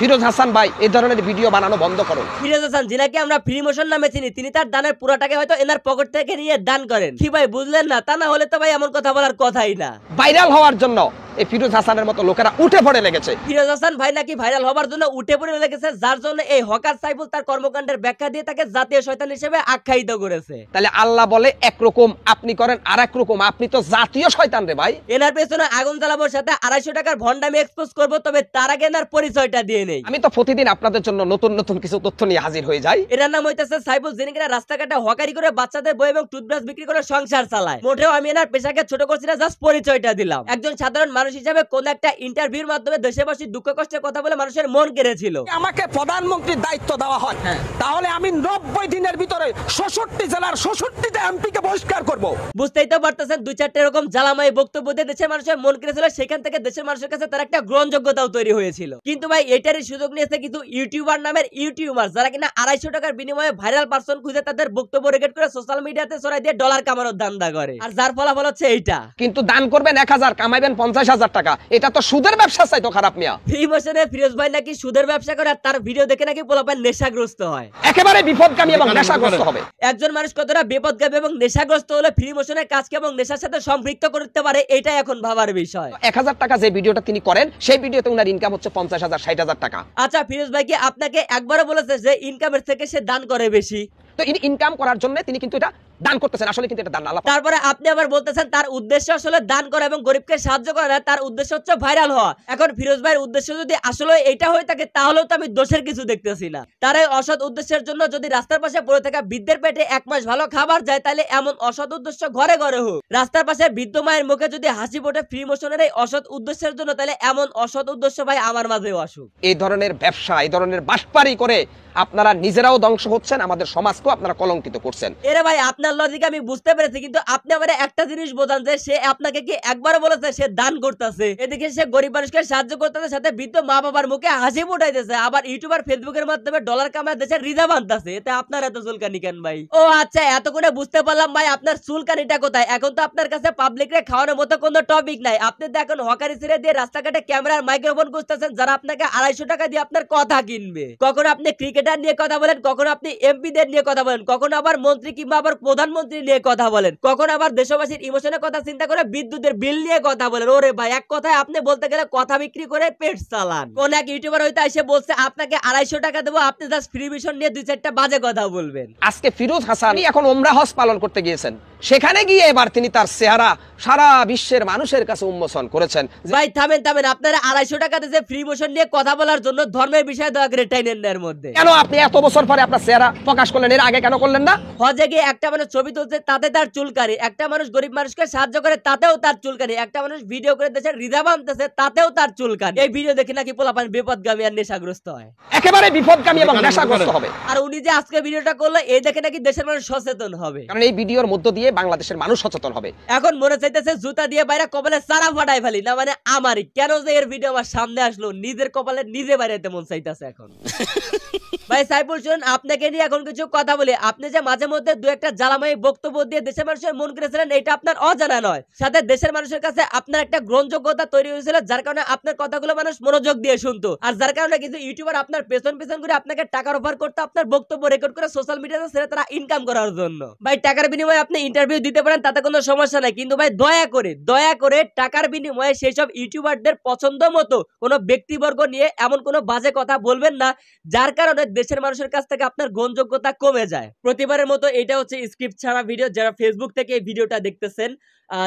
ফিরোজ হাসান ভাই এই ধরনের ভিডিও বানানো বন্ধ করো ফিরোজ হাসান যিনাকে আমরা ফ্রি মোশন নামে চিনি তিনি তার দানের পুরোটাকে হয়তো এনার পকেট থেকে নিয়ে দান করেন কি ভাই বুঝলেন না তা না হলে তো ভাই এমন কথা বলার কথাই না ভাইরাল হওয়ার জন্য এই ফিরোজ হাসানের মতো লোকেরা উঠে পড়ে লেগেছে ফিরোজ হাসান ভাই নাকি ভাইরাল হবার জন্য উঠে পড়ে লেগেছে যার জন্য এই হকার সাইফুল তার কর্মকাণ্ডের ব্যাখ্যা দিয়ে তাকে জাতীয় শয়তান হিসেবে আখ্যায়িত করেছে তাহলে আল্লাহ বলে একরকম আপনি করেন আর রকম আপনি তো জাতীয় শয়তান রে ভাই এনার পেছনে আগুন জ্বালাবোর সাথে আড়াইশো টাকার ভন্ডামি এক্সপোজ করব তবে তার আগে এনার পরিচয়টা দিয়ে নেই আমি তো প্রতিদিন আপনাদের জন্য নতুন নতুন কিছু তথ্য নিয়ে হাজির হয়ে যাই এনার নাম হইতেছে সাইফুল যিনি কিনা রাস্তাঘাটে হকারি করে বাচ্চাদের বই এবং টুথব্রাশ বিক্রি করে সংসার চালায় মোটেও আমি এনার পেশাকে ছোট করছি না জাস্ট পরিচয়টা দিলাম একজন সাধারণ মানুষ মানুষ হিসাবে কোন একটা ইন্টারভিউর মাধ্যমে দেশেবাসী দুঃখ কষ্টের কথা বলে মানুষের মন কেড়েছিল আমাকে প্রধানমন্ত্রীর দায়িত্ব দেওয়া হয় হ্যাঁ। তাহলে আমি নব্বই দিনের ভিতরে ষষট্টি জেলার ষষট্টিটা কে বহিষ্কার করব বুঝতেই তো পারতেছেন দুই চারটে এরকম জ্বালাময় বক্তব্য দিয়ে দেশের মানুষের মন কেড়েছিল সেখান থেকে দেশের মানুষের কাছে তার একটা গ্রহণযোগ্যতাও তৈরি হয়েছিল কিন্তু ভাই এটারই সুযোগ নিয়েছে কিন্তু ইউটিউবার নামের ইউটিউবার যারা কিনা আড়াইশো টাকার বিনিময়ে ভাইরাল পার্সন খুঁজে তাদের বক্তব্য রেকর্ড করে সোশ্যাল মিডিয়াতে ছড়াই দিয়ে ডলার কামানোর দান্দা করে আর যার ফলাফল হচ্ছে এইটা কিন্তু দান করবেন এক হাজার কামাইবেন পঞ্চাশ পঞ্চাশ হাজার টাকা এটা তো সুদের ব্যবসা চাই তো খারাপ মিয়া এই বছরে ফিরোজ ভাই নাকি সুদের ব্যবসা করে তার ভিডিও দেখে নাকি নেশাগ্রস্ত হয় একেবারে বিপদগামী এবং নেশাগ্রস্ত হবে একজন মানুষ কতটা বিপদগামী এবং নেশাগ্রস্ত হলে ফ্রি মোশনের কাজকে এবং নেশার সাথে সম্পৃক্ত করতে পারে এটা এখন ভাবার বিষয় এক হাজার টাকা যে ভিডিওটা তিনি করেন সেই ভিডিওতে ওনার ইনকাম হচ্ছে পঞ্চাশ হাজার ষাট হাজার টাকা আচ্ছা ফিরোজ ভাই কি আপনাকে একবারও বলেছে যে ইনকামের থেকে সে দান করে বেশি তো ইনকাম করার জন্য তিনি কিন্তু এটা দান করতেছেন আসলে কিন্তু এটা দান আল্লাহ তারপরে আপনি আবার বলতেছেন তার উদ্দেশ্য আসলে দান করা এবং গরিবকে সাহায্য করা তার উদ্দেশ্য হচ্ছে ভাইরাল হওয়া এখন ফিরোজ ভাইয়ের উদ্দেশ্য যদি আসলে এটা হয়ে থাকে তাহলেও তো আমি দোষের কিছু দেখতেছি না তার এই অসৎ উদ্দেশ্যের জন্য যদি রাস্তার পাশে পড়ে থাকা বৃদ্ধের পেটে এক মাস ভালো খাবার যায় তাহলে এমন অসৎ উদ্দেশ্য ঘরে ঘরে হোক রাস্তার পাশে বৃদ্ধ মায়ের মুখে যদি হাসি ফোটে ফ্রি মোশনের এই অসৎ উদ্দেশ্যের জন্য তাহলে এমন অসৎ উদ্দেশ্য ভাই আমার মাঝেও আসুক এই ধরনের ব্যবসা এই ধরনের বাসপারি করে আপনারা নিজেরাও ধ্বংস হচ্ছেন আমাদের সমাজকেও আপনারা কলঙ্কিত করছেন এরে ভাই আপনার আপনার লজিক আমি বুঝতে পেরেছি কিন্তু আপনি আমার একটা জিনিস বোঝান যে সে আপনাকে কি একবার বলেছে সে দান করতেছে এদিকে সে গরিব মানুষকে সাহায্য করতেছে সাথে বৃদ্ধ মা বাবার মুখে হাসি ফুটাইতেছে আবার ইউটিউবার ফেসবুকের মাধ্যমে ডলার কামায় দেশের রিজার্ভ আনতেছে এতে আপনার এত চুলকানি কেন ভাই ও আচ্ছা এত করে বুঝতে পারলাম ভাই আপনার চুলকানিটা কোথায় এখন তো আপনার কাছে পাবলিক রে খাওয়ানোর মতো কোনো টপিক নাই আপনি তো এখন হকারি ছেড়ে দিয়ে রাস্তাঘাটে ক্যামেরার মাইক্রোফোন খুঁজতেছেন যারা আপনাকে আড়াইশো টাকা দিয়ে আপনার কথা কিনবে কখনো আপনি ক্রিকেটার নিয়ে কথা বলেন কখনো আপনি এমপিদের নিয়ে কথা বলেন কখনো আবার মন্ত্রী কিংবা আবার প্রধানমন্ত্রী নিয়ে কথা বলেন কখন আবার দেশবাসীর ইমোশনের কথা চিন্তা করে বিদ্যুতের বিল নিয়ে কথা বলেন ওরে ভাই এক কথায় আপনি বলতে গেলে কথা বিক্রি করে পেট চালান কোন এক ইউটিউবার হয়তো এসে বলছে আপনাকে আড়াইশো টাকা দেবো আপনি জাস্ট ফ্রি মিশন নিয়ে দুই চারটা বাজে কথা বলবেন আজকে ফিরোজ হাসান এখন ওমরা হস পালন করতে গিয়েছেন সেখানে গিয়ে এবার তিনি তার চেহারা সারা বিশ্বের মানুষের কাছে উন্মোচন করেছেন ভাই থামেন থামেন আপনারা আড়াইশো টাকা দিয়ে ফ্রি মোশন নিয়ে কথা বলার জন্য ধর্মের বিষয়ে দয়া করে টাইনেন মধ্যে কেন আপনি এত বছর পরে আপনার চেহারা প্রকাশ করলেন এর আগে কেন করলেন না হজে গিয়ে একটা মানে ছবি তুলছে তাতে তার চুলকারি একটা মানুষ গরিব মানুষকে সাহায্য করে তাতেও তার চুলকারি একটা মানুষ ভিডিও করে দেশের হৃদয় বানতেছে তাতেও তার চুলকারি এই ভিডিও দেখে নাকি পোলাপান বিপদগামী আর নেশাগ্রস্ত হয় একেবারে বিপদগামী এবং নেশাগ্রস্ত হবে আর উনি যে আজকে ভিডিওটা করলো এই দেখে নাকি দেশের মানুষ সচেতন হবে কারণ এই ভিডিওর মধ্য দিয়ে বাংলাদেশের মানুষ সচেতন হবে এখন মনে চাইতেছে জুতা দিয়ে বাইরে কপালে সারা ফাটাই ফেলি না মানে আমারই কেন যে এর ভিডিও আমার সামনে আসলো নিজের কপালে নিজে বাইরে মন চাইতেছে এখন ভাই সাইফুল শুনুন আপনাকে নিয়ে এখন কিছু কথা বলি আপনি যে মাঝে মধ্যে দু একটা জ্বালাময় বক্তব্য দিয়ে দেশের মানুষের মন করেছিলেন এটা আপনার অজানা নয় সাথে দেশের মানুষের কাছে আপনার একটা গ্রহণযোগ্যতা তৈরি হয়েছিল যার কারণে আপনার কথাগুলো মানুষ মনোযোগ দিয়ে শুনতো আর যার কারণে কিছু ইউটিউবার আপনার পেছন পেছন করে আপনাকে টাকার অফার করতে আপনার বক্তব্য রেকর্ড করে সোশ্যাল মিডিয়াতে সেটা তারা ইনকাম করার জন্য ভাই টাকার বিনিময়ে আপনি ইন্টারভিউ দিতে পারেন তাতে কোনো সমস্যা নাই কিন্তু ভাই দয়া করে দয়া করে টাকার বিনিময়ে সেই সব ইউটিউবারদের পছন্দ মতো কোনো ব্যক্তিবর্গ নিয়ে এমন কোনো বাজে কথা বলবেন না যার কারণে দেশ দেশের মানুষের কাছ থেকে আপনার গ্রহণযোগ্যতা কমে যায় প্রতিবারের মতো এটা হচ্ছে স্ক্রিপ্ট ছাড়া ভিডিও যারা ফেসবুক থেকে এই ভিডিওটা দেখতেছেন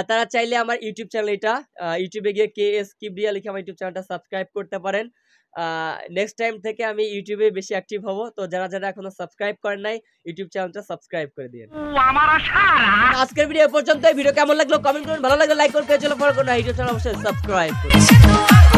তারা চাইলে আমার ইউটিউব চ্যানেল এটা ইউটিউবে গিয়ে কে এস কিবরিয়া লিখে আমার ইউটিউব চ্যানেলটা সাবস্ক্রাইব করতে পারেন নেক্সট টাইম থেকে আমি ইউটিউবে বেশি অ্যাক্টিভ হব তো যারা যারা এখনো সাবস্ক্রাইব করেন নাই ইউটিউব চ্যানেলটা সাবস্ক্রাইব করে দিন আমার আশা আজকের ভিডিও পর্যন্ত ভিডিও কেমন লাগলো কমেন্ট করুন ভালো লাগলো লাইক করুন পেজ ফলো করুন ইউটিউব চ্যানেল অবশ্যই সাবস্ক্রাইব করুন